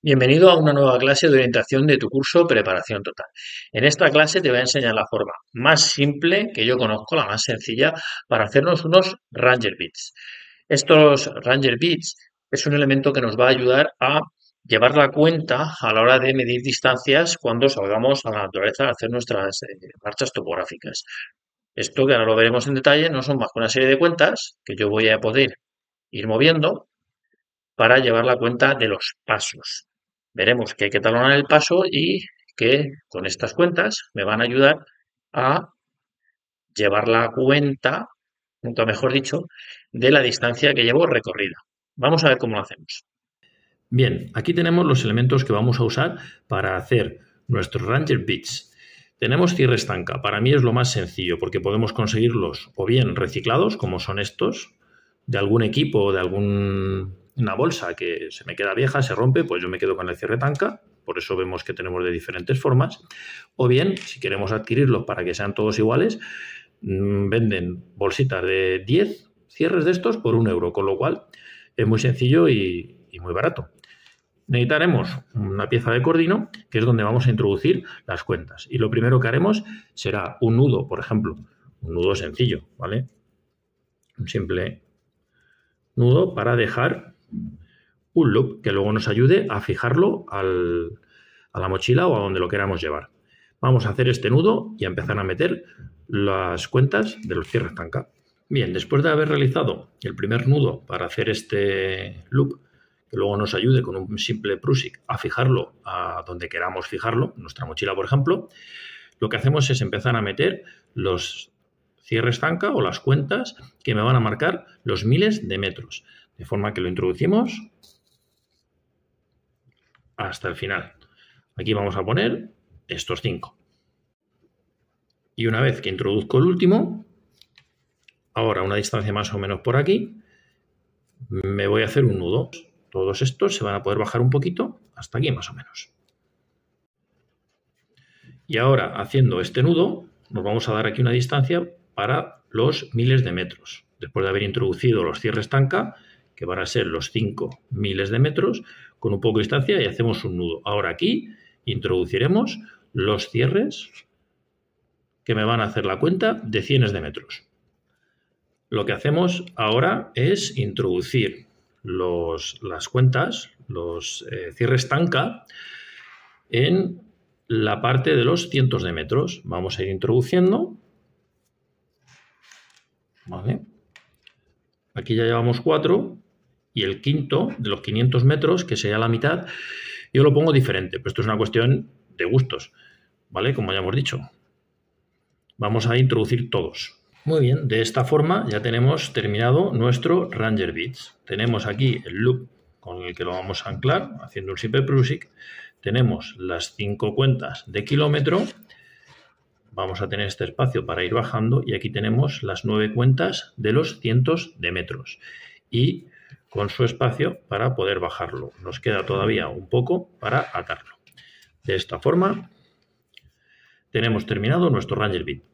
Bienvenido a una nueva clase de orientación de tu curso Preparación Total. En esta clase te voy a enseñar la forma más simple que yo conozco, la más sencilla, para hacernos unos Ranger Bits. Estos Ranger Bits es un elemento que nos va a ayudar a llevar la cuenta a la hora de medir distancias cuando salgamos a la naturaleza a hacer nuestras eh, marchas topográficas. Esto que ahora lo veremos en detalle no son más que una serie de cuentas que yo voy a poder ir moviendo para llevar la cuenta de los pasos veremos que hay que talonar el paso y que con estas cuentas me van a ayudar a llevar la cuenta, mejor dicho, de la distancia que llevo recorrida. Vamos a ver cómo lo hacemos. Bien, aquí tenemos los elementos que vamos a usar para hacer nuestros Ranger Bits. Tenemos cierre estanca. Para mí es lo más sencillo porque podemos conseguirlos o bien reciclados, como son estos, de algún equipo o de algún una bolsa que se me queda vieja, se rompe, pues yo me quedo con el cierre tanca, por eso vemos que tenemos de diferentes formas. O bien, si queremos adquirirlos para que sean todos iguales, mm, venden bolsitas de 10 cierres de estos por un euro, con lo cual es muy sencillo y, y muy barato. Necesitaremos una pieza de cordino, que es donde vamos a introducir las cuentas. Y lo primero que haremos será un nudo, por ejemplo, un nudo sencillo, ¿vale? Un simple nudo para dejar un loop que luego nos ayude a fijarlo a la mochila o a donde lo queramos llevar. Vamos a hacer este nudo y a empezar a meter las cuentas de los cierres tanca. Bien, después de haber realizado el primer nudo para hacer este loop, que luego nos ayude con un simple prusik a fijarlo a donde queramos fijarlo, nuestra mochila por ejemplo, lo que hacemos es empezar a meter los cierres tanca o las cuentas que me van a marcar los miles de metros. De forma que lo introducimos hasta el final. Aquí vamos a poner estos cinco. Y una vez que introduzco el último, ahora una distancia más o menos por aquí, me voy a hacer un nudo. Todos estos se van a poder bajar un poquito hasta aquí más o menos. Y ahora haciendo este nudo, nos vamos a dar aquí una distancia para los miles de metros. Después de haber introducido los cierres tanca, que van a ser los 5 miles de metros, con un poco de distancia y hacemos un nudo. Ahora aquí introduciremos los cierres que me van a hacer la cuenta de cientos de metros. Lo que hacemos ahora es introducir las cuentas, los eh, cierres tanca, en la parte de los cientos de metros. Vamos a ir introduciendo. Aquí ya llevamos cuatro y el quinto de los 500 metros, que sea la mitad, yo lo pongo diferente, pero esto es una cuestión de gustos, ¿vale? Como ya hemos dicho. Vamos a introducir todos. Muy bien, de esta forma ya tenemos terminado nuestro Ranger Bits. Tenemos aquí el loop con el que lo vamos a anclar, haciendo un simple prusik. Tenemos las cinco cuentas de kilómetro. Vamos a tener este espacio para ir bajando y aquí tenemos las nueve cuentas de los cientos de metros. Y con su espacio para poder bajarlo. Nos queda todavía un poco para atarlo. De esta forma, tenemos terminado nuestro Ranger Bit.